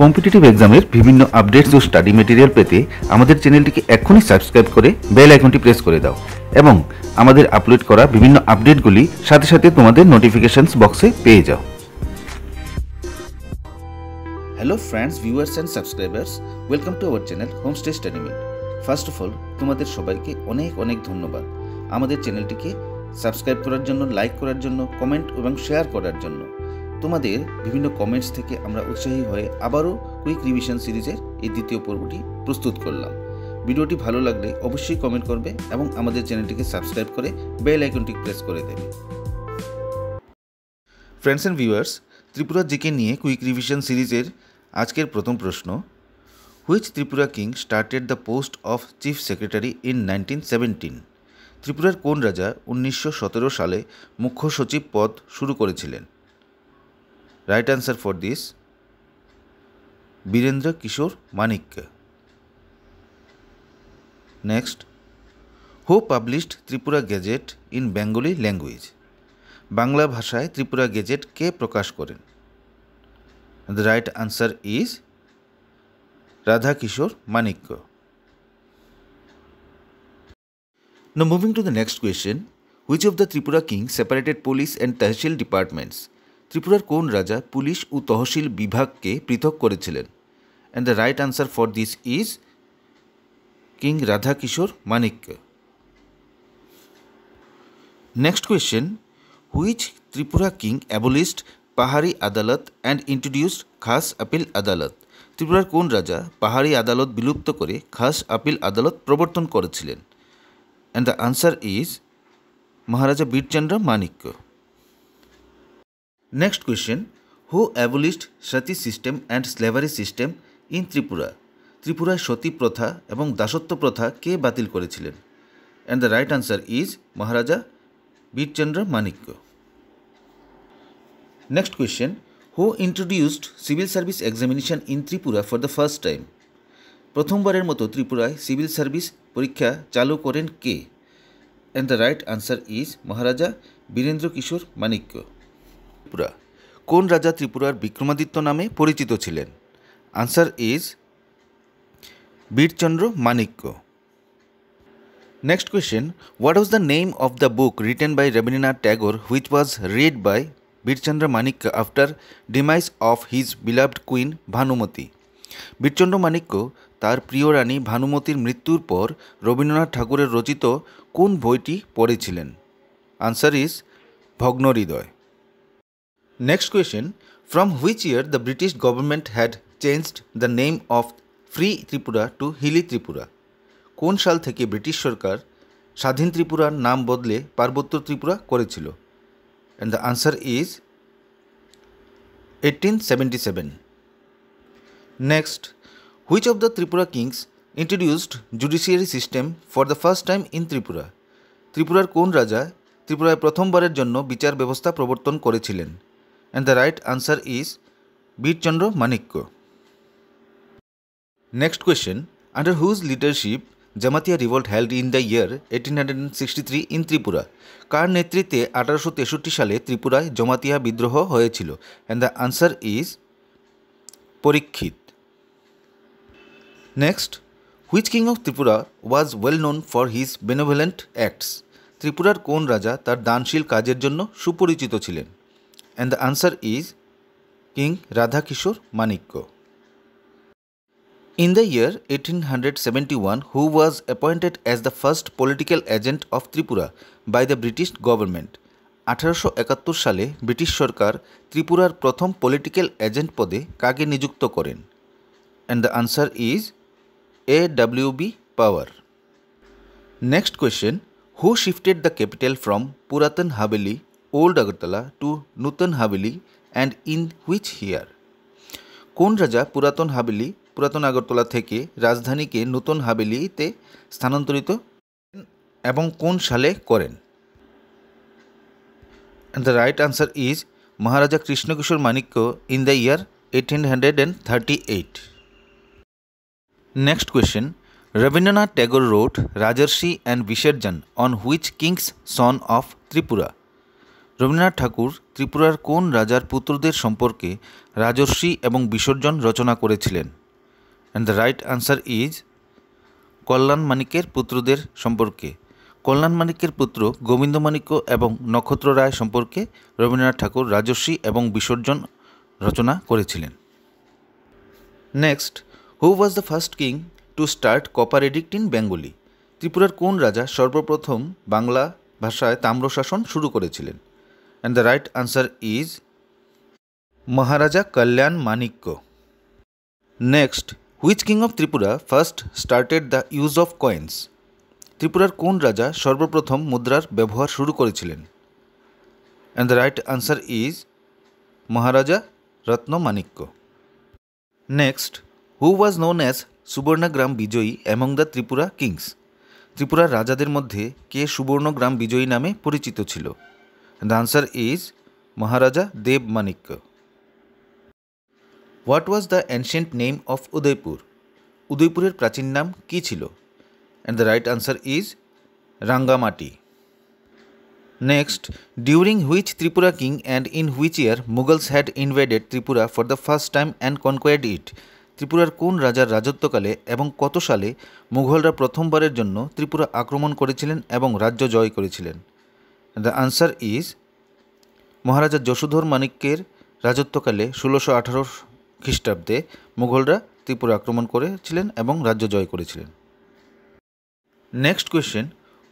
Competitive এক্সামের বিভিন্ন updates ও study material পেতে আমাদের চ্যানেলটিকে এখনই সাবস্ক্রাইব করে বেল আইকনটি প্রেস করে দাও এবং আমাদের আপলোড করা বিভিন্ন আপডেটগুলি সাথে সাথে তোমাদের নোটিফিকেশনস বক্সে পেয়ে যাও hello friends viewers and subscribers welcome to our channel homestay study meet first of all তোমাদের সবাইকে অনেক অনেক ধন্যবাদ আমাদের চ্যানেলটিকে সাবস্ক্রাইব করার জন্য লাইক করার জন্য কমেন্ট এবং শেয়ার করার জন্য তোমাদের বিভিন্ন কমেন্টস থেকে আমরা উৎসাহী হয়ে আবারও কুইক রিভিশন সিরিজের এই দ্বিতীয় পর্বটি প্রস্তুত করলাম ভিডিওটি ভালো লাগলে অবশ্যই কমেন্ট করবে এবং আমাদের চ্যানেলটিকে সাবস্ক্রাইব করে বেল আইকনটি প্রেস করে দেবে friends and viewers Tripura GK নিয়ে কুইক রিভিশন সিরিজের আজকের প্রথম প্রশ্ন which Tripura king started the post of chief secretary in nineteen seventeen ত্রিপুরার কোন রাজা উনিশশো সালে মুখ্য সচিব পদ শুরু করেছিলেন right answer for this Birendra Kishore Manikya next who published Tripura gazette in Bengali language Bangla ভাষায় ত্রিপুরা গেজেট কে প্রকাশ করেন the right answer is Radha Kishore Manikya moving to the next question which of the Tripura king separated police and tehsil departments ত্রিপুরার কোন রাজা পুলিশ ও তহসিল বিভাগকে পৃথক করেছিলেন and the right answer for this is king Radhakishore Manikya next question which Tripura king abolished Pahari Adalat and introduced খাস appeal আদালত ত্রিপুরার কোন রাজা পাহাড়ি আদালত বিলুপ্ত করে খাস আপিল আদালত প্রবর্তন করেছিলেন and the answer is Maharaja Birchandra Manikya Next question Who abolished Sati system and slavery system in Tripura? ত্রিপুরায় সতী প্রথা এবং দাসত্ব প্রথা কে বাতিল করেছিলেন and the right answer is Maharaja Birchandra Manikya next question who introduced civil service examination in Tripura for the first time প্রথমবারের মতো ত্রিপুরায় সিভিল সার্ভিস পরীক্ষা চালু করেন কে and the right answer is Maharaja Birendra Kishore Manikya Tripura কোন রাজা ত্রিপুরার বিক্রমাদিত্য নামে পরিচিত ছিলেন answer is Birchandra Manikya next question what was the name of the book written by Rabindranath Tagore which was read by Birchandra Manikya after demise of his beloved queen Bhanumati Birchandra Manikya তার প্রিয় রানী ভানুমতির মৃত্যুর পর রবীন্দ্রনাথ ঠাকুরের রচিত কোন বইটি পড়েছিলেন answer is Bhagnahriday Next question From which year the British government had changed the name of free Tripura to hilly Tripura কোন সাল থেকে ব্রিটিশ সরকার স্বাধীন ত্রিপুরার নাম বদলে পার্বত্য ত্রিপুরা করেছিল and the answer is eighteen seventy seven next which of the Tripura kings introduced judiciary system for the first time in Tripura ত্রিপুরার কোন রাজা ত্রিপুরায় প্রথমবারের জন্য বিচার ব্যবস্থা প্রবর্তন করেছিলেন and the right answer is Birchandra Manikko. Next question Under whose leadership Jamatia revolt held in the year eighteen hundred sixty three in Tripura কার নেতৃত্বে আঠারোশো তেষট্টি সালে ত্রিপুরায় জমাতিয়া বিদ্রোহ হয়েছিল and the answer is Parikshit next which king of Tripura was well known for his benevolent acts ত্রিপুরার কোন রাজা তার দানশীল কাজের জন্য সুপরিচিত ছিলেন and the answer is king Radhakishore Manikya in the year eighteen hundred seventy one who was appointed as the first political agent of Tripura by the British government আঠারোশো একাত্তর সালে ব্রিটিশ সরকার ত্রিপুরার প্রথম পলিটিক্যাল এজেন্ট পদে কাকে নিযুক্ত করেন and the answer is A W B Power next question who shifted the capital from Puratan Haveli old Agartala to Nutan Haveli and in which year কোন রাজা পুরাতন হাবিলি পুরাতন আগরতলা থেকে রাজধানীকে নূতন হাবিলিতে স্থানান্তরিত এবং কোন সালে করেন the right answer is Maharaja Krishnakishore Manikya in the year eighteen hundred and thirty eight next question Rabindranath Tagore wrote Rajarshi and Bisarjan on which king's son of Tripura Rabindranath Thakur ত্রিপুরার কোন রাজার পুত্রদের সম্পর্কে রাজর্ষি এবং বিসর্জন রচনা করেছিলেন and the right answer is Kalyan মানিকের পুত্রদের সম্পর্কে কল্যাণ পুত্র গোবিন্দ এবং নক্ষত্র রায় সম্পর্কে রবীন্দ্রনাথ ঠাকুর রাজস্বী এবং বিসর্জন রচনা করেছিলেন next who was the first king to start copper edict in Bengali ত্রিপুরার কোন রাজা সর্বপ্রথম বাংলা ভাষায় তাম্রশাসন শুরু করেছিলেন and the right answer is Maharaja Kalyan Manikko. Next, which king of Tripura first started the use of coins? ত্রিপুরার কোন রাজা সর্বপ্রথম মুদ্রার ব্যবহার শুরু করেছিলেন and the right answer is Maharaja Ratnamanikya next who was known as Subarnagram Bijayi among the Tripura Kings ত্রিপুরার রাজাদের মধ্যে কে সুবর্ণগ্রাম বিজয়ী নামে পরিচিত ছিল And the answer is Maharaja Dev Manik. What was the ancient name of Udaipur? উদয়পুরের প্রাচীন নাম কী ছিল and the right answer is Rangamati next during which Tripura king and in which year Mughals had invaded Tripura for the first time and conquered it ত্রিপুরার কোন রাজার রাজত্বকালে এবং কত সালে মুঘলরা প্রথমবারের জন্য ত্রিপুরা আক্রমণ করেছিলেন এবং রাজ্য জয় করেছিলেন the answer is Maharaja Yashodhar মানিক্যের রাজত্বকালে ষোলোশো আঠারো খ্রিস্টাব্দে মুঘলরা ত্রিপুরা আক্রমণ করেছিলেন এবং রাজ্য জয় করেছিলেন next question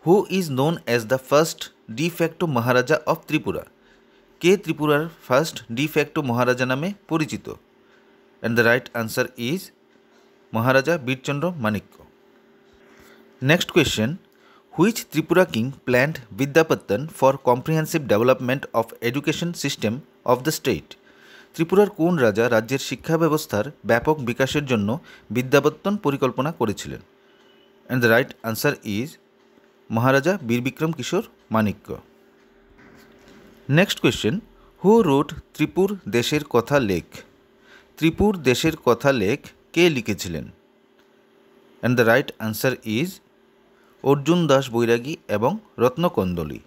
who is known as the first de facto Maharaja of Tripura কে ত্রিপুরার ফার্স্ট ডিফ্যাক্টো মহারাজা নামে পরিচিত and the right answer is Maharaja Birchandra Manikya next question which Tripura king planned Vidyapattan for comprehensive development of education system of the state ত্রিপুরার কোন রাজা রাজ্যের শিক্ষা ব্যবস্থার ব্যাপক বিকাশের জন্য বিদ্যাপত্তন পরিকল্পনা করেছিলেন and the right answer is Maharaja Birbikram Kishore Manikya next question who wrote Tripur Desher Katha Lekh Tripur Desher Katha Lekh কে লিখেছিলেন and the right answer is Arjun Das Bairagi এবং রত্নকন্দলী